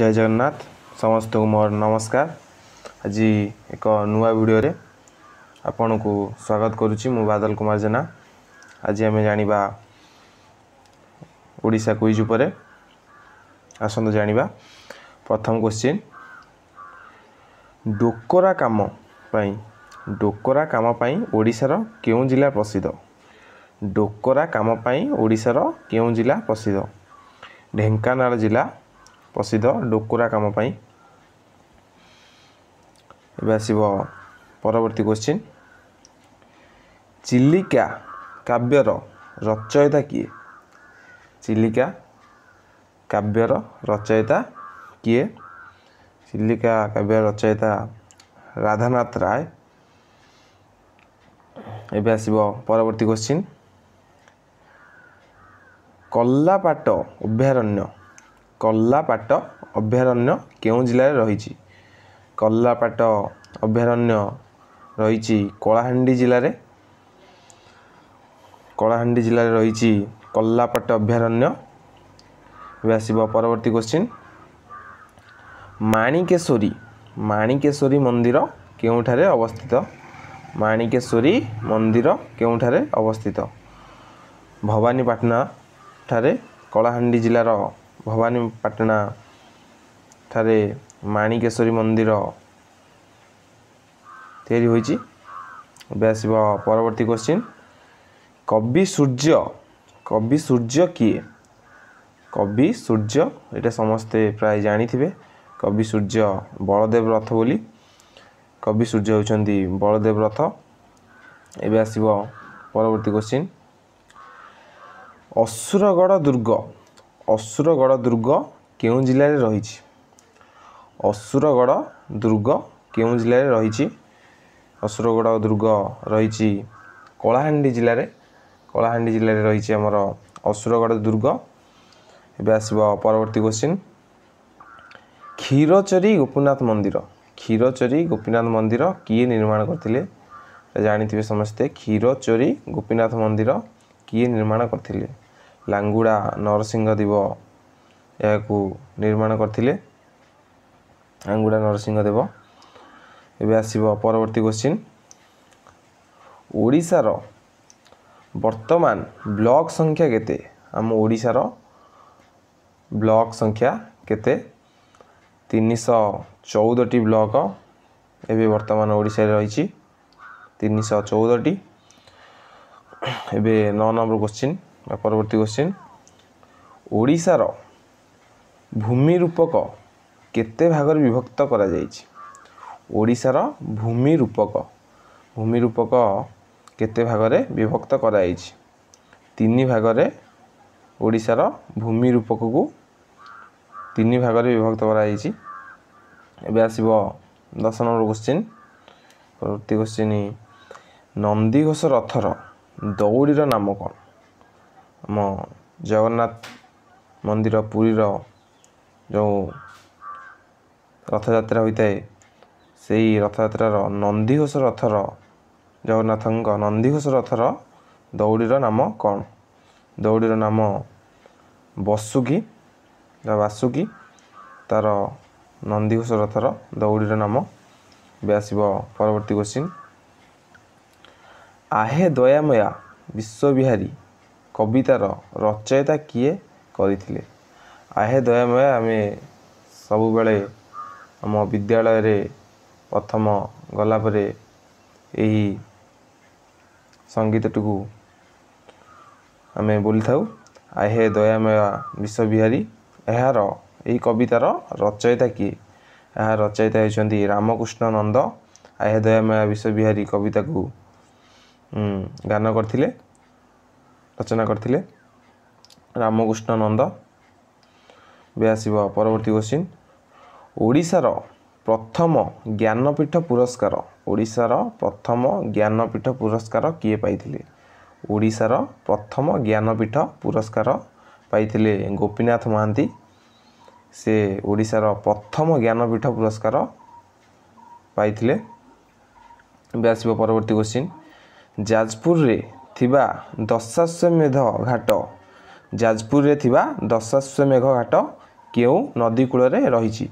জয় জগন্নাথ ସମସ୍ତଙ୍କୁ ମୋର ନମସ୍କାର ଆଜି ଏକ ନୂଆ ଭିଡ଼ିଓରେ ଆପଣଙ୍କୁ ସ୍ୱାଗତ କରୁଛି ମୁଁ ବାଦଲ କୁମାର ଜେନା ଆଜି ଆମେ ଜାଣିବା ଓଡ଼ିଶା କୁଇଜ୍ ଉପରେ ଆସନ୍ତୁ ଜାଣିବା ପ୍ରଥମ କ୍ୱେଶ୍ଚିନ୍ ଡୋକରା କାମ ପାଇଁ ଡୋକରା କାମ ପାଇଁ ଓଡ଼ିଶାର କେଉଁ ଜିଲ୍ଲା ପ୍ରସିଦ୍ଧ ଡୋକରା କାମ ପାଇଁ ଓଡ଼ିଶାର କେଉଁ ଜିଲ୍ଲା ପ୍ରସିଦ୍ଧ ଢେଙ୍କାନାଳ ଜିଲ୍ଲା ପ୍ରସିଦ୍ଧ ଡୋକୁରା କାମ ପାଇଁ ଏବେ ଆସିବ ପରବର୍ତ୍ତୀ କୋଶ୍ଚିନ୍ ଚିଲିକା କାବ୍ୟର ରଚୟିତା କିଏ ଚିଲିକା କାବ୍ୟର ରଚୟିତା କିଏ ଚିଲିକା କାବ୍ୟର ରଚୟିତା ରାଧାନାଥ ରାୟ ଏବେ ଆସିବ ପରବର୍ତ୍ତୀ କୋଶ୍ଚିନ୍ କଲାପାଟ ଅଭୟାରଣ୍ୟ କଲାପାଟ ଅଭୟାରଣ୍ୟ କେଉଁ ଜିଲ୍ଲାରେ ରହିଛି କଲାପାଟ ଅଭୟାରଣ୍ୟ ରହିଛି କଳାହାଣ୍ଡି ଜିଲ୍ଲାରେ କଳାହାଣ୍ଡି ଜିଲ୍ଲାରେ ରହିଛି କଲାପାଟ ଅଭୟାରଣ୍ୟ ଏବେ ଆସିବ ପରବର୍ତ୍ତୀ କୋଶ୍ଚିନ୍ ମାଣିକେଶ୍ୱରୀ ମାଣିକେଶ୍ୱରୀ ମନ୍ଦିର କେଉଁଠାରେ ଅବସ୍ଥିତ ମାଣିକେଶ୍ୱରୀ ମନ୍ଦିର କେଉଁଠାରେ ଅବସ୍ଥିତ ଭବାନୀପାଟଣା ଠାରେ କଳାହାଣ୍ଡି ଜିଲ୍ଲାର ଭବାନୀପାଟଣା ଠାରେ ମାଣିକେଶ୍ୱରୀ ମନ୍ଦିର ତିଆରି ହୋଇଛି ଏବେ ଆସିବ ପରବର୍ତ୍ତୀ କୋଶ୍ଚିନ୍ କବି ସୂର୍ଯ୍ୟ କବି ସୂର୍ଯ୍ୟ କିଏ କବି ସୂର୍ଯ୍ୟ ଏଇଟା ସମସ୍ତେ ପ୍ରାୟ ଜାଣିଥିବେ କବି ସୂର୍ଯ୍ୟ ବଳଦେବ ରଥ ବୋଲି କବି ସୂର୍ଯ୍ୟ ହେଉଛନ୍ତି ବଳଦେବ ରଥ ଏବେ ଆସିବ ପରବର୍ତ୍ତୀ କୋଶ୍ଚିନ୍ ଅସୁରଗଡ଼ ଦୁର୍ଗ ଅସୁରଗଡ଼ ଦୁର୍ଗ କେଉଁ ଜିଲ୍ଲାରେ ରହିଛି ଅସୁରଗଡ଼ ଦୁର୍ଗ କେଉଁ ଜିଲ୍ଲାରେ ରହିଛି ଅସୁରଗଡ଼ ଦୁର୍ଗ ରହିଛି କଳାହାଣ୍ଡି ଜିଲ୍ଲାରେ କଳାହାଣ୍ଡି ଜିଲ୍ଲାରେ ରହିଛି ଆମର ଅସୁରଗଡ଼ ଦୁର୍ଗ ଏବେ ଆସିବ ପରବର୍ତ୍ତୀ କ୍ୱେଶ୍ଚିନ୍ କ୍ଷୀରଚରୀ ଗୋପୀନାଥ ମନ୍ଦିର କ୍ଷୀରଚରୀ ଗୋପୀନାଥ ମନ୍ଦିର କିଏ ନିର୍ମାଣ କରିଥିଲେ ଜାଣିଥିବେ ସମସ୍ତେ କ୍ଷୀରଚରୀ ଗୋପୀନାଥ ମନ୍ଦିର କିଏ ନିର୍ମାଣ କରିଥିଲେ ଲାଙ୍ଗୁଡ଼ା ନରସିଂହଦେବ ଏହାକୁ ନିର୍ମାଣ କରିଥିଲେ ଲାଙ୍ଗୁଡ଼ା ନରସିଂହଦେବ ଏବେ ଆସିବ ପରବର୍ତ୍ତୀ କୋଶ୍ଚିନ୍ ଓଡ଼ିଶାର ବର୍ତ୍ତମାନ ବ୍ଲକ୍ ସଂଖ୍ୟା କେତେ ଆମ ଓଡ଼ିଶାର ବ୍ଲକ୍ ସଂଖ୍ୟା କେତେ ତିନିଶହ ଚଉଦଟି ବ୍ଲକ୍ ଏବେ ବର୍ତ୍ତମାନ ଓଡ଼ିଶାରେ ରହିଛି ତିନିଶହ ଚଉଦଟି ଏବେ ନଅ ନମ୍ବର କୋଶ୍ଚିନ୍ ପରବର୍ତ୍ତୀ କ୍ୱେଶ୍ଚିନ୍ ଓଡ଼ିଶାର ଭୂମି ରୂପକ କେତେ ଭାଗରେ ବିଭକ୍ତ କରାଯାଇଛି ଓଡ଼ିଶାର ଭୂମି ରୂପକ ଭୂମି ରୂପକ କେତେ ଭାଗରେ ବିଭକ୍ତ କରାଯାଇଛି ତିନି ଭାଗରେ ଓଡ଼ିଶାର ଭୂମି ରୂପକକୁ ତିନି ଭାଗରେ ବିଭକ୍ତ କରାଯାଇଛି ଏବେ ଆସିବ ଦଶ ନମ୍ବର କ୍ୱେଶ୍ଚିନ୍ ପରବର୍ତ୍ତୀ କ୍ୱେଶ୍ଚିନ୍ ନନ୍ଦିଘୋଷ ରଥର ଦୌଡ଼ିର ନାମ କ'ଣ ଆମ ଜଗନ୍ନାଥ ମନ୍ଦିର ପୁରୀର ଯେଉଁ ରଥଯାତ୍ରା ହୋଇଥାଏ ସେଇ ରଥଯାତ୍ରାର ନନ୍ଦିଘୋଷ ରଥର ଜଗନ୍ନାଥଙ୍କ ନନ୍ଦିଘୋଷ ରଥର ଦୌଡ଼ିର ନାମ କ'ଣ ଦୌଡ଼ିର ନାମ ବସୁକି ବା ବାସୁକି ତା'ର ନନ୍ଦିଘୋଷ ରଥର ଦୌଡ଼ିର ନାମ ଆସିବ ପରବର୍ତ୍ତୀ କୋଶ୍ଚିନ୍ ଆହେ ଦୟାମୟା ବିଶ୍ୱବିହାରୀ କବିତାର ରଚୟିତା କିଏ କରିଥିଲେ ଆହେ ଦୟାମୟ ଆମେ ସବୁବେଳେ ଆମ ବିଦ୍ୟାଳୟରେ ପ୍ରଥମ ଗଲାପରେ ଏହି ସଙ୍ଗୀତଟିକୁ ଆମେ ବୋଲିଥାଉ ଆହେ ଦୟାମୟ ବିହାରୀ ଏହାର ଏହି କବିତାର ରଚୟିତା କିଏ ଏହା ରଚୟିତା ହେଉଛନ୍ତି ରାମକୃଷ୍ଣ ନନ୍ଦ ଆହେ ଦୟାମୟ ବିହାରୀ କବିତାକୁ ଗାନ କରିଥିଲେ ରଚନା କରିଥିଲେ ରାମକୃଷ୍ଣ ନନ୍ଦ ବେଆସିବ ପରବର୍ତ୍ତୀ କୋଶ୍ଚିନ୍ ଓଡ଼ିଶାର ପ୍ରଥମ ଜ୍ଞାନପୀଠ ପୁରସ୍କାର ଓଡ଼ିଶାର ପ୍ରଥମ ଜ୍ଞାନପୀଠ ପୁରସ୍କାର କିଏ ପାଇଥିଲେ ଓଡ଼ିଶାର ପ୍ରଥମ ଜ୍ଞାନପୀଠ ପୁରସ୍କାର ପାଇଥିଲେ ଗୋପୀନାଥ ମହାନ୍ତି ସେ ଓଡ଼ିଶାର ପ୍ରଥମ ଜ୍ଞାନପୀଠ ପୁରସ୍କାର ପାଇଥିଲେ ଏବେ ଆସିବ ପରବର୍ତ୍ତୀ କୋଶ୍ଚିନ୍ ଯାଜପୁରରେ ଥିବା ଦଶାଶ୍ୱମେଧ ଘାଟ ଯାଜପୁରରେ ଥିବା ଦଶାଶ୍ୱମେଘ ଘାଟ କେଉଁ ନଦୀ କୂଳରେ ରହିଛି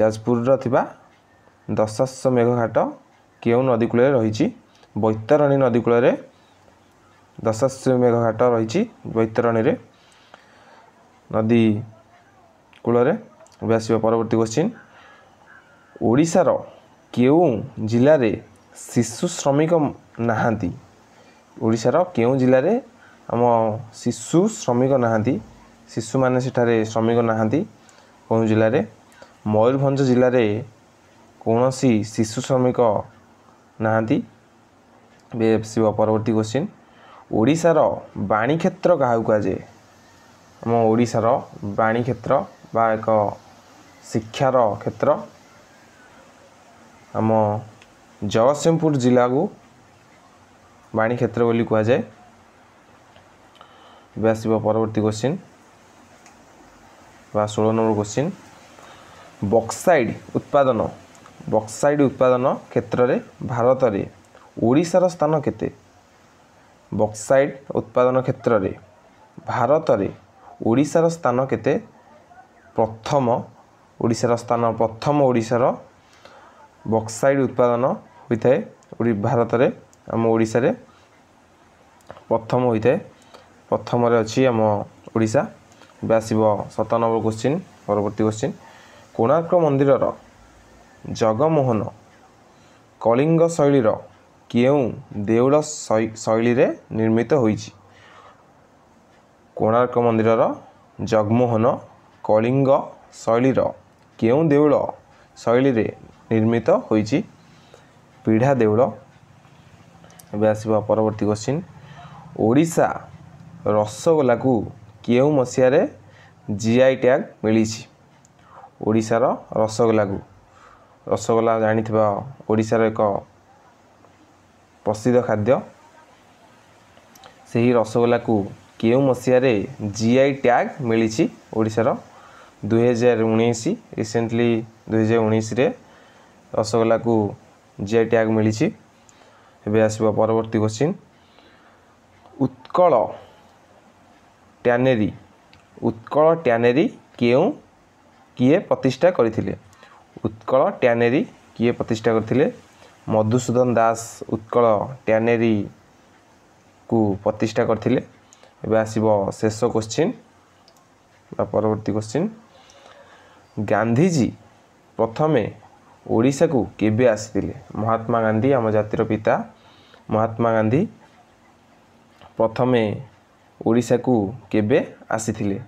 ଯାଜପୁରର ଥିବା ଦଶାଶ୍ୱମେଘ ଘାଟ କେଉଁ ନଦୀ କୂଳରେ ରହିଛି ବୈତରଣୀ ନଦୀ କୂଳରେ ଦଶାଶ୍ୱମେଘ ଘାଟ ରହିଛି ବୈତରଣୀରେ ନଦୀ କୂଳରେ ଏବେ ଆସିବ ପରବର୍ତ୍ତୀ କ୍ୱଶ୍ଚିନ୍ ଓଡ଼ିଶାର କେଉଁ ଜିଲ୍ଲାରେ ଶିଶୁ ଶ୍ରମିକ ନାହାନ୍ତି ଓଡ଼ିଶାର କେଉଁ ଜିଲ୍ଲାରେ ଆମ ଶିଶୁ ଶ୍ରମିକ ନାହାନ୍ତି ଶିଶୁମାନେ ସେଠାରେ ଶ୍ରମିକ ନାହାନ୍ତି କେଉଁ ଜିଲ୍ଲାରେ ମୟୂରଭଞ୍ଜ ଜିଲ୍ଲାରେ କୌଣସି ଶିଶୁ ଶ୍ରମିକ ନାହାନ୍ତି ଶିବ ପରବର୍ତ୍ତୀ କୋଶ୍ଚିନ୍ ଓଡ଼ିଶାର ବାଣୀ କ୍ଷେତ୍ର କାହାକୁ କୁହାଯାଏ ଆମ ଓଡ଼ିଶାର ବାଣୀ କ୍ଷେତ୍ର ବା ଏକ ଶିକ୍ଷାର କ୍ଷେତ୍ର ଆମ ଜଗତସିଂହପୁର ଜିଲ୍ଲାକୁ ବାଣୀ କ୍ଷେତ୍ର ବୋଲି କୁହାଯାଏ ଏବେ ଆସିବ ପରବର୍ତ୍ତୀ କୋଶ୍ଚିନ୍ ବା ଷୋହଳ ନମ୍ବର କୋଶ୍ଚିନ୍ ବକ୍ସାଇଡ଼୍ ଉତ୍ପାଦନ ବକ୍ସାଇଡ଼୍ ଉତ୍ପାଦନ କ୍ଷେତ୍ରରେ ଭାରତରେ ଓଡ଼ିଶାର ସ୍ଥାନ କେତେ ବକ୍ସାଇଡ଼୍ ଉତ୍ପାଦନ କ୍ଷେତ୍ରରେ ଭାରତରେ ଓଡ଼ିଶାର ସ୍ଥାନ କେତେ ପ୍ରଥମ ଓଡ଼ିଶାର ସ୍ଥାନ ପ୍ରଥମ ଓଡ଼ିଶାର ବକ୍ସାଇଡ଼୍ ଉତ୍ପାଦନ ହୋଇଥାଏ ଭାରତରେ ଆମ ଓଡ଼ିଶାରେ ପ୍ରଥମ ହୋଇଥାଏ ପ୍ରଥମରେ ଅଛି ଆମ ଓଡ଼ିଶା ଏବେ ଆସିବ ସତାନବେ କୋଶ୍ଚିନ୍ ପରବର୍ତ୍ତୀ କୋଶ୍ଚିନ୍ କୋଣାର୍କ ମନ୍ଦିରର ଜଗମୋହନ କଳିଙ୍ଗ ଶୈଳୀର କେଉଁ ଦେଉଳ ଶୈଳୀରେ ନିର୍ମିତ ହୋଇଛି କୋଣାର୍କ ମନ୍ଦିରର ଜଗମୋହନ କଳିଙ୍ଗ ଶୈଳୀର କେଉଁ ଦେଉଳ ଶୈଳୀରେ ନିର୍ମିତ ହୋଇଛି ପିଢ଼ା ଦେଉଳ ଏବେ ଆସିବା ପରବର୍ତ୍ତୀ କ୍ୱଶ୍ଚିନ୍ ଓଡ଼ିଶା ରସଗୋଲାକୁ କେଉଁ ମସିହାରେ ଜି ଆଇ ଟ୍ୟାଗ୍ ମିଳିଛି ଓଡ଼ିଶାର ରସଗୋଲାକୁ ରସଗୋଲା ଜାଣିଥିବା ଓଡ଼ିଶାର ଏକ ପ୍ରସିଦ୍ଧ ଖାଦ୍ୟ ସେହି ରସଗୋଲାକୁ କେଉଁ ମସିହାରେ ଜି ଆଇ ଟ୍ୟାଗ୍ ମିଳିଛି ଓଡ଼ିଶାର ଦୁଇହଜାର ଉଣେଇଶ ରିସେଣ୍ଟଲି ଦୁଇହଜାର ଉଣେଇଶରେ ରସଗୋଲାକୁ ଜି ଆଇ ଟ୍ୟାଗ୍ ମିଳିଛି ଏବେ ଆସିବ ପରବର୍ତ୍ତୀ question Utkal tannery Utkal tannery କେଉଁ କିଏ ପ୍ରତିଷ୍ଠା କରିଥିଲେ ଉତ୍କଳ ଟ୍ୟାନେରୀ କିଏ ପ୍ରତିଷ୍ଠା କରିଥିଲେ ମଧୁସୂଦନ ଦାସ ଉତ୍କଳ ଟ୍ୟାନେରୀକୁ ପ୍ରତିଷ୍ଠା କରିଥିଲେ ଏବେ ଆସିବ ଶେଷ କୋଶ୍ଚିନ୍ ବା ପରବର୍ତ୍ତୀ କୋଶ୍ଚିନ୍ ଗାନ୍ଧିଜୀ ପ୍ରଥମେ ଓଡ଼ିଶାକୁ କେବେ ଆସିଥିଲେ ମହାତ୍ମା ଗାନ୍ଧୀ ଆମ ଜାତିର ପିତା ମହାତ୍ମା ଗାନ୍ଧୀ ପ୍ରଥମେ ଓଡ଼ିଶାକୁ କେବେ ଆସିଥିଲେ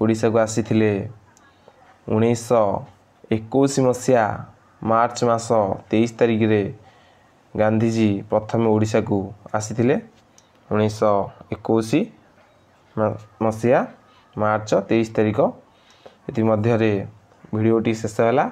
ଓଡ଼ିଶାକୁ ଆସିଥିଲେ ଉଣେଇଶହ ଏକୋଇଶ ମସିହା ମାର୍ଚ୍ଚ ମାସ ତେଇଶ ତାରିଖରେ ଗାନ୍ଧୀଜୀ ପ୍ରଥମେ ଓଡ଼ିଶାକୁ ଆସିଥିଲେ ଉଣେଇଶହ ଏକୋଇଶ ମସିହା ମାର୍ଚ୍ଚ ତେଇଶ ତାରିଖ ଏଥିମଧ୍ୟରେ ଭିଡ଼ିଓଟି ଶେଷ ହେଲା